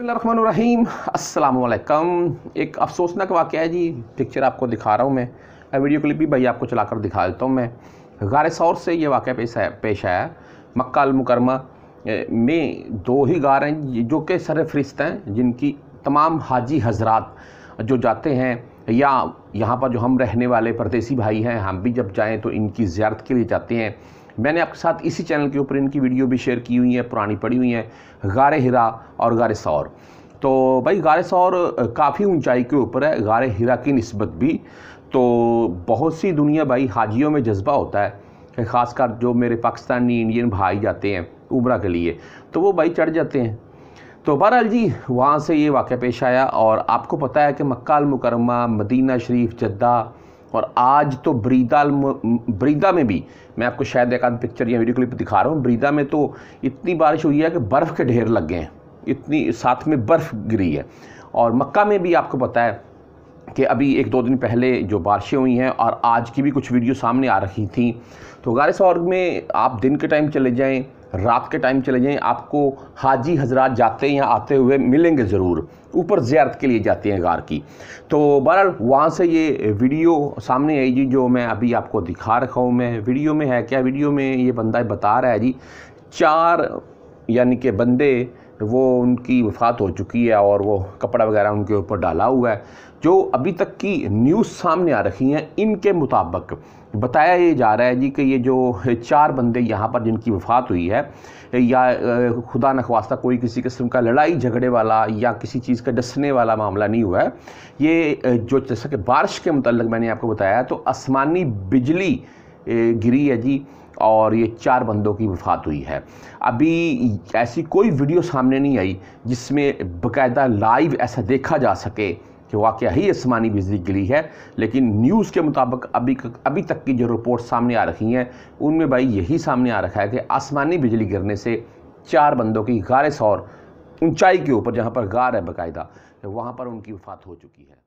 रहीम अस्सलाम एक अफसोसनाक वाक़ है जी पिक्चर आपको दिखा रहा हूँ मैं वीडियो क्लिप भी भाई आपको चला कर दिखा देता हूँ मैं गार सौर से ये वाक़ पेश आया पेश आया मक्का मुकरमा में दो ही गार हैं जो कि सर फहरिस्त हैं जिनकी तमाम हाजी हजरात जो जाते हैं या यहाँ पर जो हम रहने वाले परदेसी भाई हैं हम भी जब जाएँ तो इनकी ज्यारत के लिए जाते हैं मैंने आपके साथ इसी चैनल के ऊपर इनकी वीडियो भी शेयर की हुई है पुरानी पड़ी हुई है गारे हिरा और गारे सौर तो भाई गारे सौर काफ़ी ऊंचाई के ऊपर है गारे हिरा की नस्बत भी तो बहुत सी दुनिया भाई हाजियों में जज्बा होता है ख़ासकर जो मेरे पाकिस्तानी इंडियन भाई जाते हैं उमरा के लिए तो वो भाई चढ़ जाते हैं तो बहरहाल जी वहाँ से ये वाक़ पेश आया और आपको पता है कि मक्का मुकरमा मदीना शरीफ जद्दा और आज तो ब्रीदा ब्रीदा में भी मैं आपको शायद एक आध पिक्चर या वीडियो क्लिप दिखा रहा हूँ ब्रीदा में तो इतनी बारिश हुई है कि बर्फ़ के ढेर लग गए हैं इतनी साथ में बर्फ़ गिरी है और मक्का में भी आपको पता है कि अभी एक दो दिन पहले जो बारिशें हुई हैं और आज की भी कुछ वीडियो सामने आ रही थी तो गारिस और में आप दिन के टाइम चले जाएँ रात के टाइम चले जाएँ आपको हाजी हजरात जाते हैं या आते हुए मिलेंगे ज़रूर ऊपर ज्यारत के लिए जाते हैं गार की तो बहरहाल वहाँ से ये वीडियो सामने आई जी जो मैं अभी आपको दिखा रखा हूँ मैं वीडियो में है क्या वीडियो में ये बंदा बता रहा है जी चार यानी कि बंदे तो वो उनकी वफात हो चुकी है और वो कपड़ा वगैरह उनके ऊपर डाला हुआ है जो अभी तक की न्यूज़ सामने आ रखी हैं इनके मुताबिक बताया ये जा रहा है जी कि ये जो चार बंदे यहाँ पर जिनकी वफात हुई है या खुदा नखवास्ता कोई किसी किस्म का लड़ाई झगड़े वाला या किसी चीज़ का डसने वाला मामला नहीं हुआ है ये जो जैसा कि बारिश के मतलब मैंने आपको बताया तो आसमानी बिजली गिरी है जी और ये चार बंदों की वफात हुई है अभी ऐसी कोई वीडियो सामने नहीं आई जिसमें बकायदा लाइव ऐसा देखा जा सके कि वाक़ ही आसमानी बिजली गिरी है लेकिन न्यूज़ के मुताबिक अभी अभी तक की जो रिपोर्ट सामने आ रही हैं उनमें भाई यही सामने आ रखा है कि आसमानी बिजली गिरने से चार बंदों की गार सौर ऊंचाई के ऊपर जहाँ पर गार है बाकायदा वहाँ पर उनकी वफात हो चुकी है